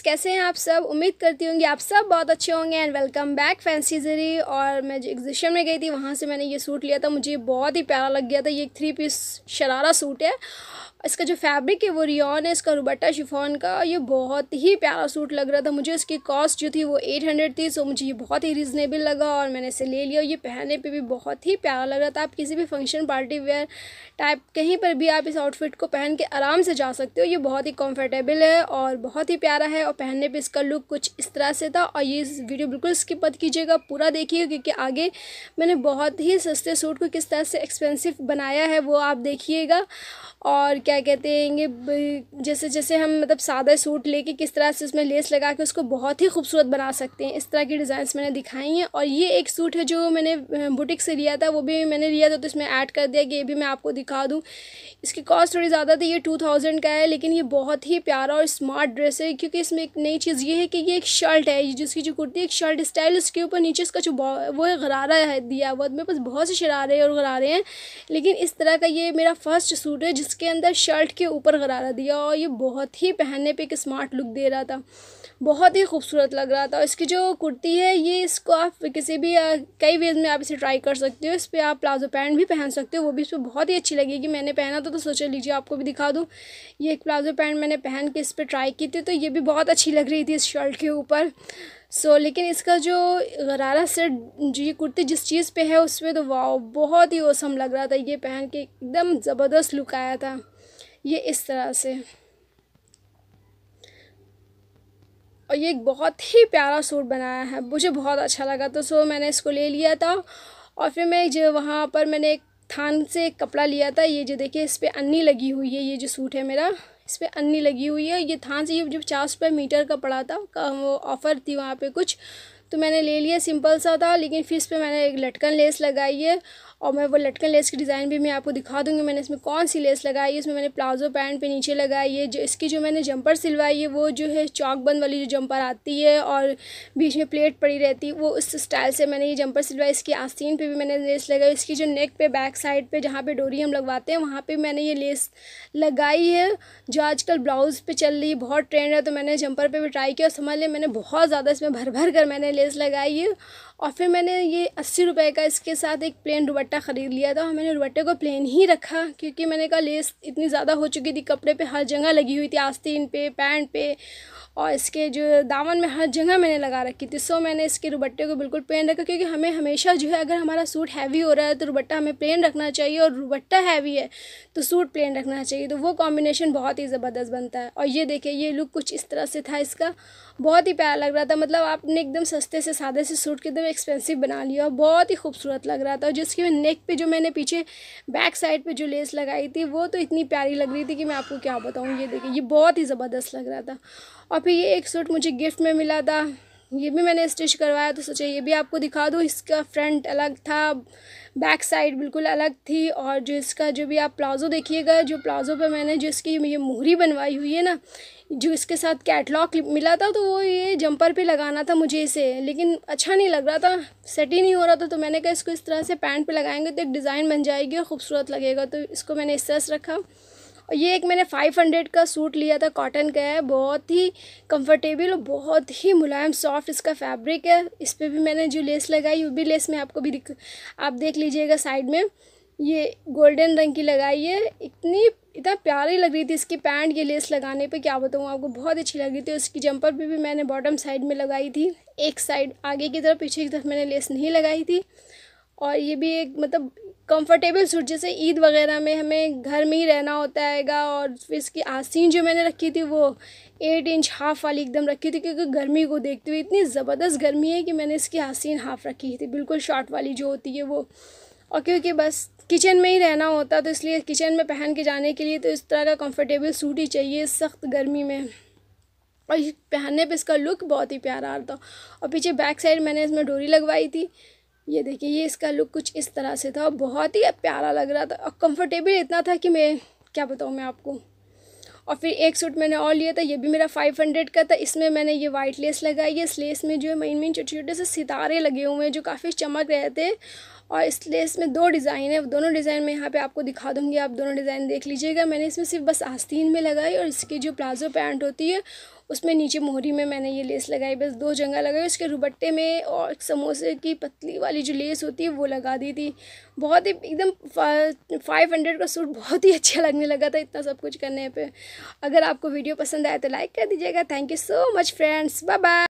friends कैसे हैं आप सब उम्मीद करती होंगी आप सब बहुत अच्छे होंगे एंड वेलकम बैक फैंसी जरी और मैं जो एग्जिशन में गई थी वहाँ से मैंने ये सूट लिया था मुझे बहुत ही प्यारा लग गया था ये एक थ्री पीस शरारा सूट है इसका जो फैब्रिक है वो रियॉन है इसका रुबट्टा शिफॉन का ये बहुत ही प्यारा सूट लग रहा था मुझे इसकी कॉस्ट जो थी वो एट हंड्रेड थी सो मुझे ये बहुत ही रीज़नेबल लगा और मैंने इसे ले लिया ये पहनने पे भी बहुत ही प्यारा लग रहा था आप किसी भी फंक्शन पार्टी वेयर टाइप कहीं पर भी आप इस आउटफिट को पहन के आराम से जा सकते हो ये बहुत ही कम्फर्टेबल है और बहुत ही प्यारा है और पहनने पे इसका लुक कुछ इस तरह से था और ये वीडियो बिल्कुल स्किप मत कीजिएगा पूरा देखिए क्योंकि आगे मैंने बहुत ही सस्ते सूट को किस तरह से एक्सपेंसिव बनाया है वो आप देखिएगा और क्या कहते हैं जैसे जैसे हम मतलब सादा सूट लेके किस तरह से उसमें लेस लगा के उसको बहुत ही खूबसूरत बना सकते हैं इस तरह की डिज़ाइंस मैंने दिखाई हैं और ये एक सूट है जो मैंने बुटीक से लिया था वो भी मैंने लिया था तो इसमें ऐड कर दिया कि ये भी मैं आपको दिखा दूँ इसकी कॉस्ट थोड़ी ज़्यादा थी ये टू थाउजेंड का है लेकिन ये बहुत ही प्यारा और स्मार्ट ड्रेस है क्योंकि इसमें इसमें एक नई चीज़ ये है कि ये एक शर्ट है जिसकी जो कुर्ती एक शर्ट स्टाइल उसके ऊपर नीचे इसका जो वो गरारा है दिया हुआ मेरे पास बहुत से शरारे और गरारे हैं लेकिन इस तरह का ये मेरा फर्स्ट सूट है जिसके अंदर शर्ट के ऊपर गरारा दिया और ये बहुत ही पहनने पर एक स्मार्ट लुक दे रहा था बहुत ही खूबसूरत लग रहा था इसकी जो कुर्ती है ये इसको आप किसी भी कई वेज में आप इसे ट्राई कर सकते हो इस पर आप प्लाजो पैंट भी पहन सकते हो वो भी इस पर बहुत ही अच्छी लगेगी मैंने पहना था तो सोचा लीजिए आपको भी दिखा दूँ ये एक प्लाजो पैंट मैंने पहन के इस पर ट्राई की थी तो ये भी बहुत बहुत अच्छी लग रही थी इस शर्ट के ऊपर सो so, लेकिन इसका जो गरारा सेट जो ये कुर्ती जिस चीज़ पे है उसमें तो वाह बहुत ही ओसम लग रहा था ये पहन के एकदम ज़बरदस्त लुक आया था ये इस तरह से और ये एक बहुत ही प्यारा सूट बनाया है मुझे बहुत अच्छा लगा तो सो मैंने इसको ले लिया था और फिर मैं जो वहाँ पर मैंने एक थान से एक कपड़ा लिया था ये जो देखिए इस पर अन्नी लगी हुई है ये जो सूट है मेरा इस पर अन्नी लगी हुई है ये थान से ये जो पचास रुपये मीटर का पड़ा था वो ऑफ़र थी वहाँ पे कुछ तो मैंने ले लिया सिंपल सा था लेकिन फिर इस पर मैंने एक लटकन लेस लगाई है और मैं वो लटकन लेस की डिज़ाइन भी मैं आपको दिखा दूँगी मैंने इसमें कौन सी लेस लगाई है इसमें मैंने प्लाजो पैंट पे नीचे लगाई है जो इसकी जो मैंने जंपर सिलवाई है वो जो है चौक बंद वाली जो जंपर आती है और बीच में प्लेट पड़ी रहती है वो उस स्टाइल से मैंने ये जंपर सिलवाई इसकी आस्तीन पर भी मैंने लेस लगाई इसकी जो नेक पे बैक साइड पर जहाँ पर डोरी हम लगवाते हैं वहाँ पर मैंने ये लेस लगाई है जो आजकल ब्लाउज़ पर चल रही है बहुत ट्रेंड है तो मैंने जंपर पर भी ट्राई किया और समझ लिया मैंने बहुत ज़्यादा इसमें भर भर कर मैंने लेस लगाइए और फिर मैंने ये अस्सी रुपये का इसके साथ एक प्लेन दुबट्टा ख़रीद लिया था और मैंने दुबट्टे को प्लेन ही रखा क्योंकि मैंने कहा लेस इतनी ज़्यादा हो चुकी थी कपड़े पे हर जगह लगी हुई थी आस्तीन पे पैंट पे और इसके जो दामन में हर जगह मैंने लगा रखी थी सो मैंने इसके दुबट्टे को बिल्कुल प्लेन रखा क्योंकि हमें हमेशा जो है अगर हमारा सूट हैवी हो रहा है तो दुबट्टा हमें प्लेन रखना चाहिए और दुबट्टा हैवी है तो सूट प्लेन रखना चाहिए तो वो कॉम्बिनेशन बहुत ही ज़बरदस्त बनता है और ये देखिए ये लुक कुछ इस तरह से था इसका बहुत ही प्यारा लग रहा था मतलब आपने एकदम सस्ते से सादे से सूट के एकदम एक्सपेंसिव बना लिया और बहुत ही खूबसूरत लग रहा था और जिसकी नेक पे जो मैंने पीछे बैक साइड पे जो लेस लगाई थी वो तो इतनी प्यारी लग रही थी कि मैं आपको क्या बताऊँ ये देखिए ये बहुत ही ज़बरदस्त लग रहा था और फिर ये एक सूट मुझे गिफ्ट में मिला था ये भी मैंने स्टिच करवाया तो सोचा ये भी आपको दिखा दूँ इसका फ्रंट अलग था बैक साइड बिल्कुल अलग थी और जो इसका जो भी आप प्लाज़ो देखिएगा जो प्लाज़ो पे मैंने जो इसकी ये मुहरी बनवाई हुई है ना जो इसके साथ कैटलॉग मिला था तो वो ये जंपर पे लगाना था मुझे इसे लेकिन अच्छा नहीं लग रहा था सेट ही नहीं हो रहा था तो मैंने कहा इसको इस तरह से पैंट पर लगाएंगे तो एक डिज़ाइन बन जाएगी और ख़ूबसूरत लगेगा तो इसको मैंने इस तरह से रखा और ये एक मैंने फ़ाइव हंड्रेड का सूट लिया था कॉटन का है बहुत ही कंफर्टेबल और बहुत ही मुलायम सॉफ्ट इसका फैब्रिक है इस पर भी मैंने जो लेस लगाई वो भी लेस मैं आपको भी दिख आप देख लीजिएगा साइड में ये गोल्डन रंग की लगाई है इतनी इतना प्यारी लग रही थी इसकी पैंट ये लेस लगाने पे क्या बताऊँ आपको बहुत अच्छी लग रही थी उसकी जंपर भी भी मैंने बॉटम साइड में लगाई थी एक साइड आगे की तरफ पीछे की तरफ मैंने लेस नहीं लगाई थी और ये भी एक मतलब कंफर्टेबल सूट जैसे ईद वगैरह में हमें घर में ही रहना होता हैगा और फिर इसकी आस्तीन जो मैंने रखी थी वो एट इंच हाफ़ वाली एकदम रखी थी क्योंकि गर्मी को देखते हुए इतनी ज़बरदस्त गर्मी है कि मैंने इसकी आस्तीन हाफ़ रखी थी बिल्कुल शॉर्ट वाली जो होती है वो और क्योंकि बस किचन में ही रहना होता तो इसलिए किचन में पहन के जाने के लिए तो इस तरह का कंफर्टेबल सूट ही चाहिए सख्त गर्मी में और पहनने पे इसका लुक बहुत ही प्यारा आ रहा था और पीछे बैक साइड मैंने इसमें डोरी लगवाई थी ये देखिए ये इसका लुक कुछ इस तरह से था और बहुत ही प्यारा लग रहा था और कम्फर्टेबल इतना था कि मैं क्या बताऊँ मैं आपको और फिर एक सूट मैंने और लिया था ये भी मेरा 500 का था इसमें मैंने ये वाइट लेस लगाई है इस लेस में जो है मेन मेन छोटे छोटे से सितारे लगे हुए हैं जो काफ़ी चमक रहे थे और इस लेस में दो डिज़ाइन है दोनों डिज़ाइन मैं यहाँ पे आपको दिखा दूँगी आप दोनों डिज़ाइन देख लीजिएगा मैंने इसमें सिर्फ बस आस्तीन में लगाई और इसकी जो प्लाजो पैंट होती है उसमें नीचे मोहरी में मैंने ये लेस लगाई बस दो जंगा लगाई उसके रुबट्टे में और समोसे की पतली वाली जो लेस होती है वो लगा दी थी बहुत ही एकदम फाइव हंड्रेड का सूट बहुत ही अच्छा लगने लगा था इतना सब कुछ करने पर अगर आपको वीडियो पसंद आया तो लाइक कर दीजिएगा thank you so much friends bye bye